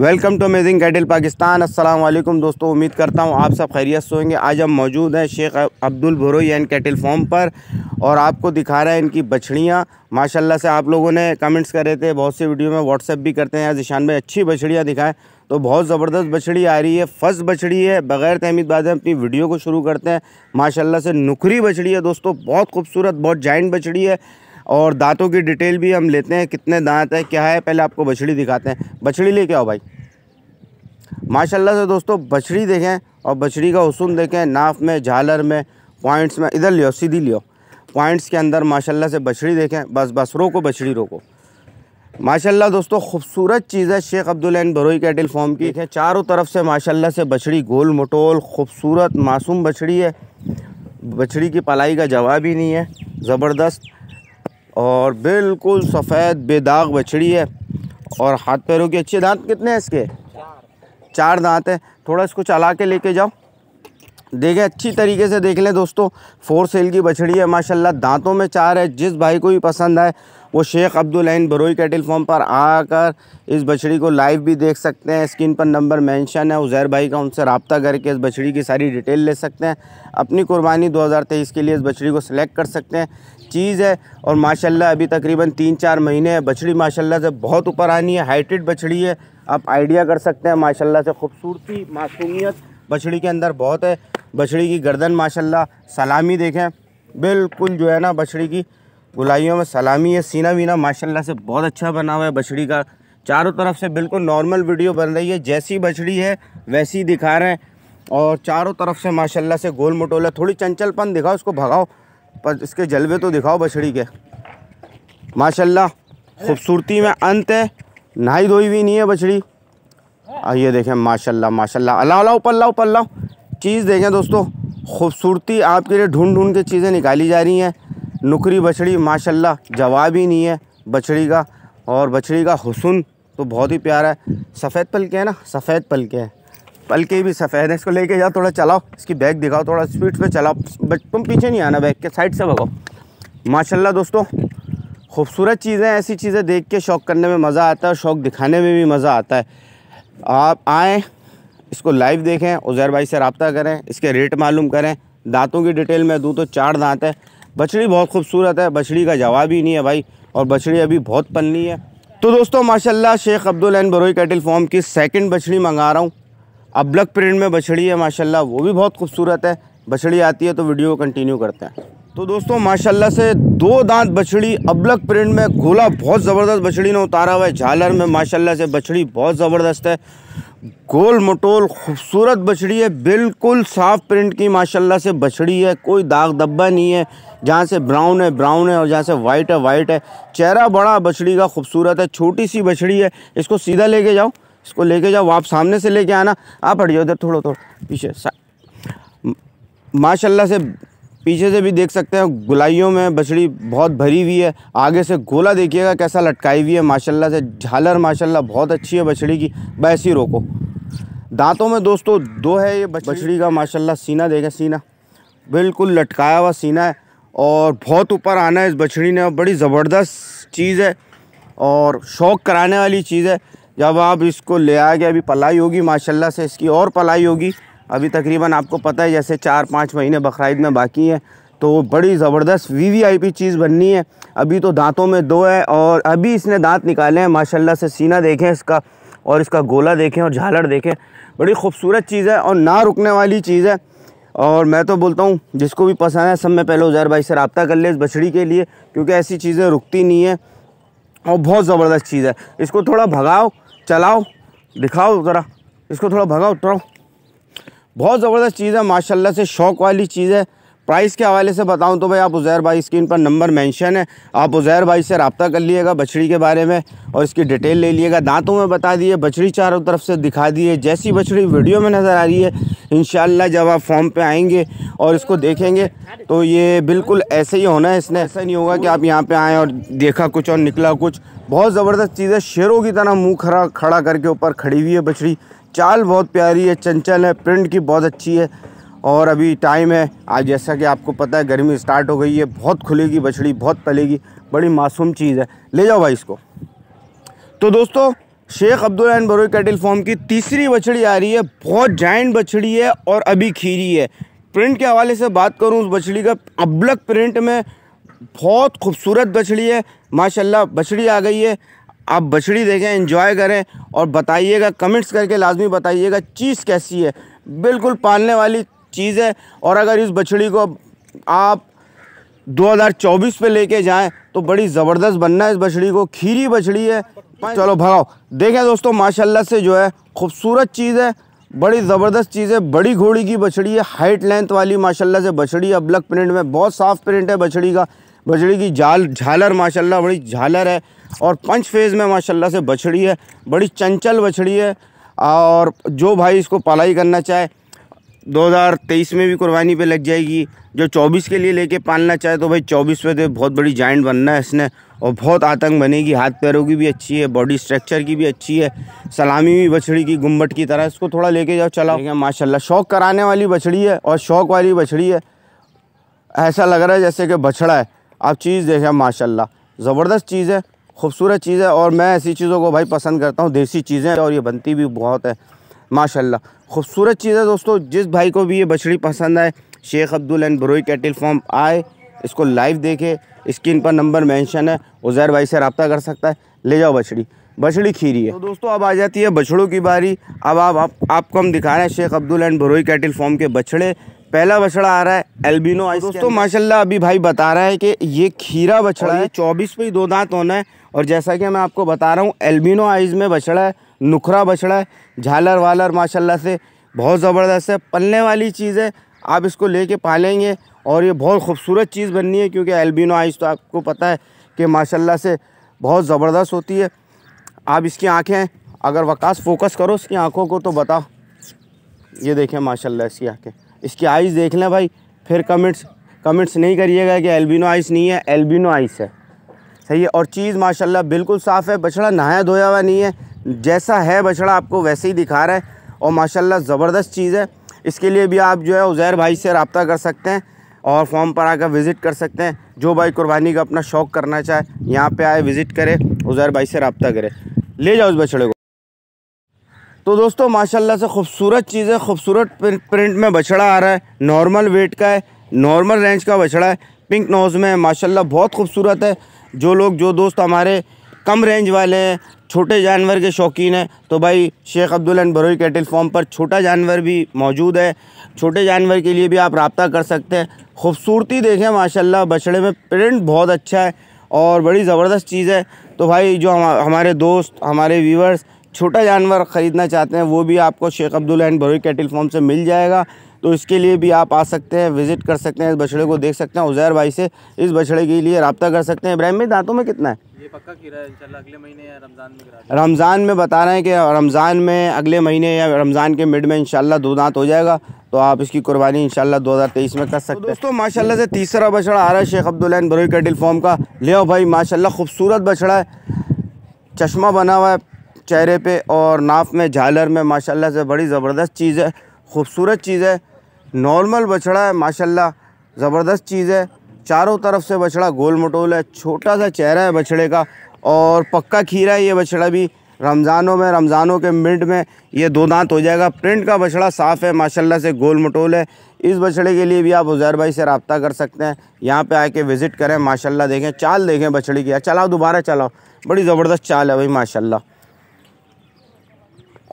welcome to amazing cattle Pakistan अस्सलाम वालेकुम दोस्तों उम्मीद करता हूँ आप सब खैरियत से होंगे आज हम मौजूद हैं शेख अब्दुल भरोई एंड कैटल फॉर्म पर और आपको दिखा रहे हैं इनकी बछड़ियाँ माशाल्लाह से आप लोगों ने कमेंट्स करे थे बहुत से वीडियो में व्हाट्सअप भी करते हैं जिशान भाई अच्छी बछड़ियाँ दिखाएँ तो बहुत ज़बरदस्त बछड़ी आ रही है फर्स्ट बछड़ी है बग़ैर तहमीद बाद अपनी वीडियो को शुरू करते हैं माशाला से नुकरी बछड़ी है दोस्तों बहुत खूबसूरत बहुत जॉइंट बछड़ी है और दांतों की डिटेल भी हम लेते हैं कितने दांत है क्या है पहले आपको बछड़ी दिखाते हैं बछड़ी लेके आओ भाई माशाल्लाह से दोस्तों बछड़ी देखें और बछड़ी का हसन देखें नाफ में झालर में पॉइंट्स में इधर लियो सीधी लियो पॉइंट्स के अंदर माशाल्लाह से बछड़ी देखें बस बस रोको बछड़ी रोको माशाल्लाह दोस्तों खूबसूरत चीज़ है शेख अब्दुल्न बरोई कैटल फॉर्म की है चारों तरफ से माशाल्लाह से बछड़ी गोल मटोल खूबसूरत मासूम बछड़ी है बछड़ी की पलाई का जवाब ही नहीं है ज़बरदस्त और बिल्कुल सफ़ेद बेदाग बछड़ी है और हाथ पैरों की अच्छे दांत कितने हैं इसके चार दांत हैं थोड़ा इसको चला के लेके जाओ देखें अच्छी तरीके से देख लें दोस्तों फोर सेल की बछड़ी है माशाल्लाह दांतों में चार है जिस भाई को भी पसंद आए वो शेख अब्दुल्हीन बरोई कैटल फॉर्म पर आकर इस बछड़ी को लाइव भी देख सकते हैं स्क्रीन पर नंबर मेंशन है उज़ैर भाई का उनसे रबता करके इस बछड़ी की सारी डिटेल ले सकते हैं अपनी कुर्बानी 2023 के लिए इस बछड़ी को सिलेक्ट कर सकते हैं चीज़ है और माशाल्लाह अभी तकरीबन तीन चार महीने है बछड़ी माशाल्लाह से बहुत ऊपर आनी है हाइटेड बछड़ी है आप आइडिया कर सकते हैं माशाल्लाह से खूबसूरती मासूमियत बछड़ी के अंदर बहुत है बछड़ी की गर्दन माशाल्लाह सलामी देखें बिल्कुल जो है ना बछड़ी की गुलाइयों में सलामी है सीना वीना माशाल्लाह से बहुत अच्छा बना हुआ है बछड़ी का चारों तरफ से बिल्कुल नॉर्मल वीडियो बन रही है जैसी बछड़ी है वैसी दिखा रहे हैं और चारों तरफ से माशाल्लाह से गोल मटोला थोड़ी चंचलपन दिखाओ उसको भगाओ पर इसके जलवे तो दिखाओ बछड़ी के माशाल्लाह खूबसूरती में अंत है नहाई धोई भी नहीं है बछड़ी आइए देखें माशाल्लाह माशाल्लाह अल्लाह अल्लाह पल्ला पल्ला चीज़ देखें दोस्तों खूबसूरती आपके लिए ढूंढ ढूंढ के चीज़ें निकाली जा रही हैं नुकरी बछड़ी माशाल्लाह जवाब ही नहीं है बछड़ी का और बछड़ी का हुसन तो बहुत ही प्यारा है सफ़ेद पल के है ना सफ़ेद पल के हैं पलके भी सफ़ेद है इसको लेके जाओ थोड़ा चलाओ इसकी बैग दिखाओ थोड़ा स्पीड पे चलाओ बट तुम पीछे नहीं आना बैग के साइड से भगाओ माशाल्लाह दोस्तों खूबसूरत चीज़ें ऐसी चीज़ें देख के शौक़ करने में मज़ा आता है शौक़ दिखाने में भी मज़ा आता है आप आएँ इसको लाइव देखें उज़ैर भाई से रबता करें इसके रेट मालूम करें दांतों की डिटेल में दूँ तो चार दाँत है बछड़ी बहुत खूबसूरत है बछड़ी का जवाब ही नहीं है भाई और बछड़ी अभी बहुत पन्नी है तो दोस्तों माशाल्लाह शेख अब्दुल बरोई कैटल फॉर्म की सेकंड बछड़ी मंगा रहा हूँ अबलग प्रिंट में बछड़ी है माशाल्लाह वो भी बहुत खूबसूरत है बछड़ी आती है तो वीडियो कंटिन्यू करते हैं तो दोस्तों माशाल्लाह से दो दांत बछड़ी अबलग प्रिंट में गोला बहुत ज़बरदस्त बछड़ी ने उतारा हुआ है झालर में माशाल्लाह से बछड़ी बहुत ज़बरदस्त है गोल मटोल खूबसूरत बछड़ी है बिल्कुल साफ प्रिंट की माशाल्लाह से बछड़ी है कोई दाग धब्बा नहीं है जहाँ से ब्राउन है ब्राउन है और जहाँ से वाइट है वाइट है चेहरा बड़ा बछड़ी का खूबसूरत है छोटी सी बछड़ी है इसको सीधा लेके जाओ इसको लेके जाओ आप सामने से लेके आना आप हट जाओ इधर थोड़ा थोड़ा पीछे माशाल्लाह से पीछे से भी देख सकते हैं गुलाइयों में बछड़ी बहुत भरी हुई है आगे से गोला देखिएगा कैसा लटकाई हुई है माशाल्लाह से झालर माशाल्लाह बहुत अच्छी है बछड़ी की वैसी रोको दांतों में दोस्तों दो है ये बछड़ी का माशाल्लाह सीना देखें सीना बिल्कुल लटकाया हुआ सीना है और बहुत ऊपर आना है इस बछड़ी ने बड़ी ज़बरदस्त चीज़ है और शौक कराने वाली चीज़ है जब आप इसको ले आ गए अभी पलाई होगी माशाल्लाह से इसकी और पलाई होगी अभी तकरीबन आपको पता है जैसे चार पाँच महीने बकरीद में बाकी है तो बड़ी ज़बरदस्त वी वी आई पी चीज़ बननी है अभी तो दांतों में दो है और अभी इसने दांत निकाले हैं माशाल्लाह से सीना देखें इसका और इसका गोला देखें और झालड़ देखें बड़ी खूबसूरत चीज़ है और ना रुकने वाली चीज़ है और मैं तो बोलता हूँ जिसको भी पसंद है सब में पहले उजैर भाई से रबता कर ले इस बछड़ी के लिए क्योंकि ऐसी चीज़ें रुकती नहीं है और बहुत ज़बरदस्त चीज़ है इसको थोड़ा भगाओ चलाओ दिखाओ ज़रा इसको थोड़ा भगाओ उतराओ बहुत ज़बरदस्त चीज़ है माशाल्लाह से शौक़ वाली चीज़ है प्राइस के हवाले से बताऊं तो भाई आप उज़ैर भाई स्क्रीन पर नंबर मेंशन है आप उज़ैर भाई से रबता कर लिएगा बछड़ी के बारे में और इसकी डिटेल ले लीजिएगा दांतों में बता दिए बछड़ी चारों तरफ से दिखा दिए जैसी बछड़ी वीडियो में नज़र आ रही है इन जब आप फॉर्म पे आएंगे और इसको देखेंगे तो ये बिल्कुल ऐसे ही होना है इसने ऐसा नहीं होगा कि आप यहाँ पर आएँ और देखा कुछ और निकला कुछ बहुत ज़बरदस्त चीज़ है शेरों की तरह मुँह खड़ा खड़ा करके ऊपर खड़ी हुई है बछड़ी चाल बहुत प्यारी है चंचल है प्रिंट की बहुत अच्छी है और अभी टाइम है आज जैसा कि आपको पता है गर्मी स्टार्ट हो गई है बहुत खुलेगी बछड़ी बहुत पलेगी बड़ी मासूम चीज़ है ले जाओ भाई इसको तो दोस्तों Sheikh Abdul and Baroi cattle farm की तीसरी बछड़ी आ रही है बहुत जाइंट बछड़ी है और अभी खीरी है प्रिंट के हवाले से बात करूँ उस बछड़ी का अबलक प्रिंट में बहुत खूबसूरत बछड़ी है माशाल्लाह बछड़ी आ गई है आप बछड़ी देखें इन्जॉय करें और बताइएगा कमेंट्स करके लाजमी बताइएगा चीज़ कैसी है बिल्कुल पालने वाली चीज़ है और अगर इस बछड़ी को आप 2024 पे लेके जाएं तो बड़ी ज़बरदस्त बनना है इस बछड़ी को खीरी बछड़ी है चलो भगाओ देखें दोस्तों माशाल्लाह से जो है खूबसूरत चीज़ है बड़ी ज़बरदस्त चीज़ है बड़ी घोड़ी की बछड़ी है हाइट लेंथ वाली माशाल्लाह से बछड़ी अबलक प्रिंट में बहुत साफ़ प्रिंट है बछड़ी का बछड़ी की जाल झालर माशाला बड़ी झालर है और पंच फेज़ में माशाला से बछड़ी है बड़ी चंचल बछड़ी है और जो भाई इसको पलाई करना चाहे 2023 में भी कुर्बानी पे लग जाएगी जो 24 के लिए लेके पालना चाहे तो भाई 24 पे तो बहुत बड़ी जॉइंट बनना है इसने और बहुत आतंक बनेगी हाथ पैरों की भी अच्छी है बॉडी स्ट्रक्चर की भी अच्छी है सलामी भी बछड़ी की गुम्बट की तरह इसको थोड़ा लेके जाओ चलाओ माशाला शौक कराने वाली बछड़ी है और शौक वाली बछड़ी है ऐसा लग रहा है जैसे कि बछड़ा है आप चीज़ देखें माशाला ज़बरदस्त चीज़ है खूबसूरत चीज़ है और मैं ऐसी चीज़ों को भाई पसंद करता हूँ देसी चीज़ें और ये बनती भी बहुत है माशाल्लाह खूबसूरत चीज़ है दोस्तों जिस भाई को भी ये बछड़ी पसंद आए Sheikh Abdul and Baroi cattle farm आए इसको लाइव देखे स्क्रीन पर नंबर मेंशन है उज़ैर भाई से रबता कर सकता है ले जाओ बछड़ी बछड़ी खीरी है तो दोस्तों अब आ जाती है बछड़ों की बारी अब आप, आप आपको हम दिखा रहे हैं Sheikh Abdul and Baroi cattle farm के बछड़े पहला बछड़ा आ रहा है एल्बिनो आइस दोस्तों माशाल्लाह अभी भाई बता रहा है कि ये खीरा बछड़ा है चौबीस पे ही दो दांत होना है और जैसा कि मैं आपको बता रहा हूँ एल्बिनो आइज में बछड़ा है नुखरा बछड़ा है झालर वालर माशाल्लाह से बहुत ज़बरदस्त है पलने वाली चीज़ है आप इसको लेके पालेंगे और ये बहुत खूबसूरत चीज़ बननी है क्योंकि एल्बिनो आइस तो आपको पता है कि माशाल्लाह से बहुत ज़बरदस्त होती है आप इसकी आँखें अगर वकास फोकस करो इसकी आँखों को तो बताओ ये देखें माशाल्लाह इसकी आँखें इसकी आइस देख लें भाई फिर कमेंट्स कमेंट्स नहीं करिएगा कि एल्बिनो आइस नहीं है एल्बिनो आइस है सही है और चीज़ माशाल्लाह बिल्कुल साफ़ है बछड़ा नहाया धोया हुआ नहीं है जैसा है बछड़ा आपको वैसे ही दिखा रहा है और माशाल्लाह ज़बरदस्त चीज़ है इसके लिए भी आप जो है उज़ैर भाई से रबता कर सकते हैं और फॉर्म पर आकर विज़िट कर सकते हैं जो भाई कुर्बानी का अपना शौक़ करना चाहे यहाँ पे आए विज़िट करे उज़ैर भाई से रबता करे ले जाओ उस बछड़े को तो दोस्तों माशाल्लाह से खूबसूरत चीज़ है खूबसूरत प्रिंट में बछड़ा आ रहा है नॉर्मल वेट का है नॉर्मल रेंज का बछड़ा है पिंक नोज़ में माशाल्लाह बहुत खूबसूरत है जो लोग जो दोस्त हमारे कम रेंज वाले हैं छोटे जानवर के शौकीन हैं तो भाई शेख अब्दुल बरोई कैटल फॉर्म पर छोटा जानवर भी मौजूद है छोटे जानवर के लिए भी आप रबता कर सकते हैं खूबसूरती देखें माशाल्लाह बछड़े में प्रिंट बहुत अच्छा है और बड़ी ज़बरदस्त चीज़ है तो भाई जो हम हमारे दोस्त हमारे व्यूवर्स छोटा जानवर ख़रीदना चाहते हैं वो भी आपको शेख अब्दुल बरोई कैटल फॉर्म से मिल जाएगा तो इसके लिए भी आप आ सकते हैं विज़िट कर सकते हैं इस बछड़े को देख सकते हैं उज़ैर भाई से इस बछड़े के लिए रबता कर सकते हैं इब्राहिम दाँतों दांतों में कितना है पक्का किराया इंशाल्लाह अगले महीने या रमज़ान में करा रमज़ान में बता रहे हैं कि रमज़ान में अगले महीने या रमज़ान के मिड में इंशाल्लाह दो दांत हो जाएगा तो आप इसकी कुर्बानी इंशाल्लाह 2023 में कर सकते हैं तो दोस्तों माशाल्लाह से तीसरा बछड़ा आ रहा है शेख अब्दुल्लान बरोई कटिल फॉर्म का ले भाई माशा खूबसूरत बछड़ा है चश्मा बना हुआ है चेहरे पे और नाफ में झालर में माशाल्लाह से बड़ी ज़बरदस्त चीज़ है खूबसूरत चीज़ है नॉर्मल बछड़ा है माशाल्लाह ज़बरदस्त चीज़ है चारों तरफ से बछड़ा गोल मटोल है छोटा सा चेहरा है बछड़े का और पक्का खीरा है ये बछड़ा भी रमज़ानों में रमज़ानों के मिड में ये दो दांत हो जाएगा प्रिंट का बछड़ा साफ़ है माशाल्लाह से गोल मटोल है इस बछड़े के लिए भी आप उजैर भाई से रबता कर सकते हैं यहाँ पे आके विज़िट करें माशाल्लाह देखें चाल देखें बछड़े की चलाओ दोबारा चलाओ बड़ी ज़बरदस्त चाल है भाई माशाल्लाह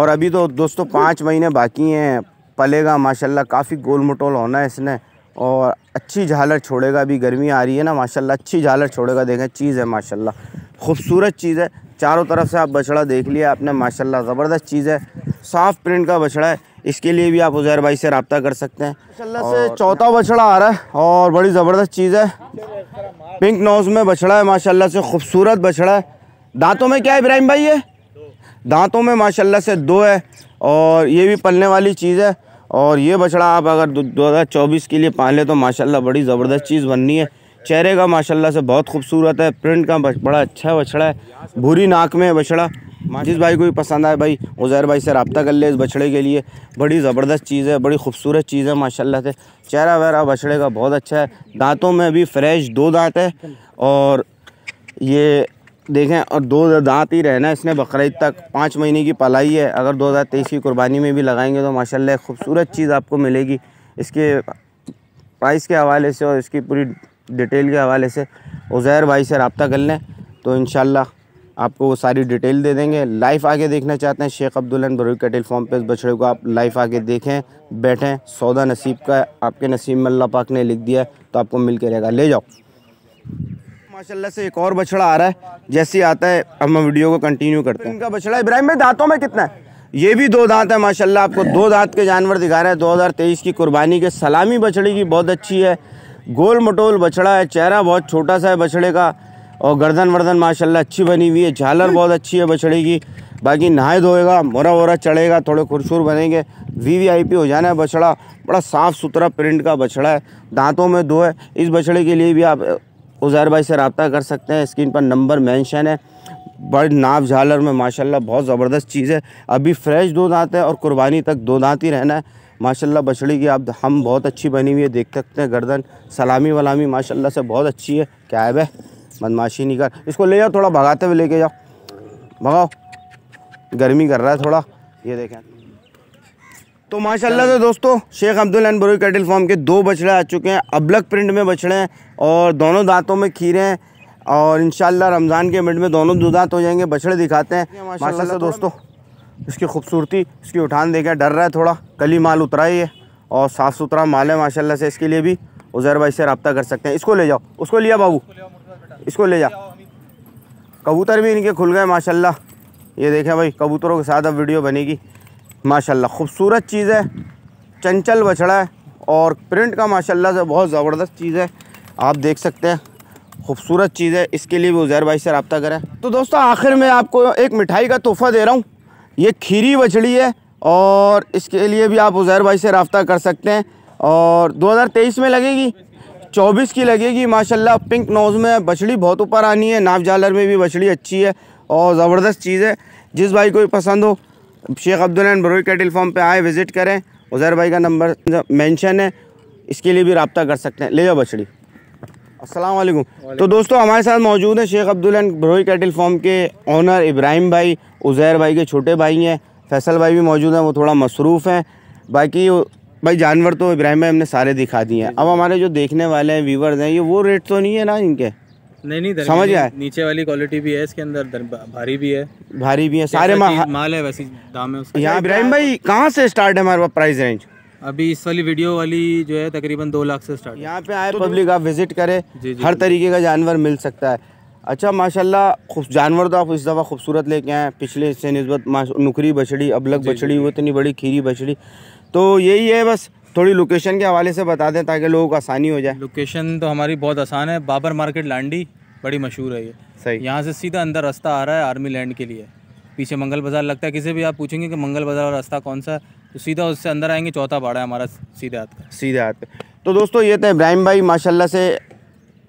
और अभी तो दोस्तों पाँच महीने बाकी हैं पलेगा माशाल्लाह काफ़ी गोल मटोल होना है इसने और अच्छी झालर छोड़ेगा अभी गर्मी आ रही है ना माशाल्लाह अच्छी झालर छोड़ेगा देखें चीज़ है माशाल्लाह खूबसूरत चीज़ है चारों तरफ से आप बछड़ा देख लिया आपने माशाल्लाह ज़बरदस्त चीज़ है साफ़ प्रिंट का बछड़ा है इसके लिए भी आप उजैर भाई से रबता कर सकते हैं माशाल्लाह से चौथा बछड़ा आ रहा है और बड़ी ज़बरदस्त चीज़ है पिंक नोज में बछड़ा है माशाल्लाह से खूबसूरत बछड़ा है दांतों में क्या है इब्राहिम भाई ये दांतों में माशाल्लाह से दो है और ये भी पलने वाली चीज़ है और ये बछड़ा आप अगर दो हज़ार चौबीस के लिए पालें तो माशाल्लाह बड़ी ज़बरदस्त चीज़ बननी है चेहरे का माशाल्लाह से बहुत खूबसूरत है प्रिंट का बड़ा अच्छा बछड़ा है भूरी नाक में है बछड़ा जिस भाई को भी पसंद आए भाई उज़ैर भाई से रबता कर ले इस बछड़े के लिए बड़ी ज़बरदस्त चीज़ है बड़ी खूबसूरत चीज़ है माशाल्लाह से चेहरा वहरा बछड़े का बहुत अच्छा है दांतों में भी फ्रेश दो दांत है और ये देखें और दो दांत ही रहना इसने बकरीद तक पाँच महीने की पलाई है अगर दो हज़ार तेईस की कुर्बानी में भी लगाएंगे तो माशाल्लाह खूबसूरत चीज़ आपको मिलेगी इसके प्राइस के हवाले से और इसकी पूरी डिटेल के हवाले से उज़ैर भाई से रबता कर लें तो इन आपको वो सारी डिटेल दे देंगे लाइफ आगे देखना चाहते हैं शेख अब्दुल्लन बरू कटेल फॉर्म पर इस बछड़े को आप लाइव आगे देखें बैठें सौदा नसीब का आपके नसीब में अल्लाह पाक ने लिख दिया तो आपको मिल के रहेगा ले जाओ माशाल्लाह से एक और बछड़ा आ रहा है जैसे आता है हम वीडियो को कंटिन्यू करते हैं इनका बछड़ा इब्राहिम भाई दांतों में कितना है ये भी दो दांत है माशाल्लाह आपको दो दांत के जानवर दिखा रहा है 2023 की कुर्बानी के सलामी बछड़ी की बहुत अच्छी है गोल मटोल बछड़ा है चेहरा बहुत छोटा सा है बछड़े का और गर्दन वर्दन माशाल्लाह अच्छी बनी हुई है झालर बहुत अच्छी है बछड़े की बाकी नहाए धोएगा मोरा वोरा चढ़ेगा थोड़े खुरसूर बनेंगे वी वी आई पी हो जाना है बछड़ा बड़ा साफ़ सुथरा प्रिंट का बछड़ा है दांतों में दो है इस बछड़े के लिए भी आप उज़ैर भाई से रबता कर सकते हैं स्क्रीन पर नंबर मेंशन है बर्ड नाप झालर में माशाल्लाह बहुत ज़बरदस्त चीज़ है अभी फ्रेश दूध आते हैं और कुर्बानी तक दूध आती ही रहना है माशाल्लाह बछड़ी की आप हम बहुत अच्छी बनी हुई है देख सकते हैं गर्दन सलामी वलामी माशाल्लाह से बहुत अच्छी है क्या है बदमाशी नहीं कर इसको ले जाओ थोड़ा भगाते हुए लेके जाओ भगाओ गर्मी कर रहा है थोड़ा ये देखें तो माशाल्लाह से दोस्तों शेख अब्दुल अनबरू कैटल फॉर्म के दो बछड़े आ चुके हैं अबलग प्रिंट में बछड़े हैं और दोनों दांतों में खीरे हैं और इन रमज़ान के मिनट में दोनों दो दांत हो जाएंगे बछड़े दिखाते हैं माशाल्लाह से दोस्तों इसकी खूबसूरती इसकी उठान देखा डर रहा है थोड़ा कली माल उतरा ही है और साफ़ सुथरा माल है माशाला से इसके लिए भी उजैर भाई से रबता कर सकते हैं इसको ले जाओ उसको लिया बाबू इसको ले जाओ कबूतर भी इनके खुल गए माशा ये देखें भाई कबूतरों के साथ अब वीडियो बनेगी माशाल्लाह खूबसूरत चीज़ है चंचल बछड़ा है और प्रिंट का माशाल्लाह से बहुत ज़बरदस्त चीज़ है आप देख सकते हैं खूबसूरत चीज़ है इसके लिए भी उजैर भाई से रबता करें तो दोस्तों आखिर में आपको एक मिठाई का तोहफ़ा दे रहा हूँ ये खीरी बछड़ी है और इसके लिए भी आप उजैर भाई से रबता कर सकते हैं और 2023 में लगेगी चौबीस की लगेगी माशा पिंक नोज़ में बछड़ी बहुत ऊपर आनी है नाव जालर में भी बछड़ी अच्छी है और ज़बरदस्त चीज़ है जिस भाई को भी पसंद हो शेख अब्दुलन बरूई कैटल फॉर्म पर आए विज़िट करें उज़ैर भाई का नंबर मैंशन है इसके लिए भी रबता कर सकते हैं ले जाओ बछड़ी असलम तो दोस्तों हमारे साथ मौजूद हैं शेख अब्दुलन बरूई कैटल फॉर्म के ओनर इब्राहिम भाई उज़ैर भाई के छोटे भाई हैं फैसल भाई भी मौजूद हैं वो थोड़ा मसरूफ़ हैं बाकी भाई जानवर तो इब्राहिम भाई हमने सारे दिखा दिए हैं अब हमारे जो देखने वाले हैं व्यूवर्स हैं ये वो रेट तो नहीं है ना इनके नहीं नहीं समझ आए नीचे वाली क्वालिटी भी है इसके अंदर भारी भी है भारी भी है सारे मा, माल है वैसे दाम है उसका यहाँ इब्राहिम भाई कहाँ से स्टार्ट है हमारे पास प्राइस रेंज अभी इस वाली वीडियो वाली जो है तकरीबन दो लाख से स्टार्ट यहाँ पे आए पब्लिक तो आप विजिट करें हर तरीके का जानवर मिल सकता है अच्छा माशाल्लाह जानवर तो आप इस दफ़ा खूबसूरत लेके आए पिछले से नस्बत नुकरी बछड़ी अबलग बछड़ी वो इतनी बड़ी खीरी बछड़ी तो यही है बस थोड़ी लोकेशन के हवाले से बता दें ताकि लोगों को आसानी हो जाए लोकेशन तो हमारी बहुत आसान है बाबर मार्केट लांडी बड़ी मशहूर है ये सही यहाँ से सीधा अंदर रास्ता आ रहा है आर्मी लैंड के लिए पीछे मंगल बाज़ार लगता है किसी भी आप पूछेंगे कि मंगल बाज़ार रास्ता कौन सा तो सीधा उससे अंदर आएंगे चौथा बाड़ा है हमारा सीधे हाथ का सीधे हाथ पे तो दोस्तों ये तो इब्राहिम भाई माशाल्लाह से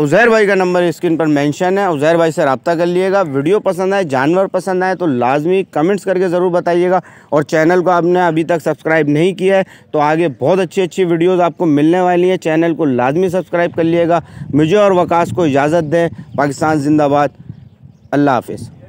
उज़ैर भाई का नंबर स्क्रीन पर मेंशन है उज़ैर भाई से रबता कर लिएगा वीडियो पसंद आए जानवर पसंद आए तो लाजमी कमेंट्स करके ज़रूर बताइएगा और चैनल को आपने अभी तक सब्सक्राइब नहीं किया है तो आगे बहुत अच्छी अच्छी वीडियोज़ आपको मिलने वाली हैं चैनल को लाजमी सब्सक्राइब कर लिएगा मुझे और वकास को इजाज़त दें पाकिस्तान जिंदाबाद अल्लाह हाफिज़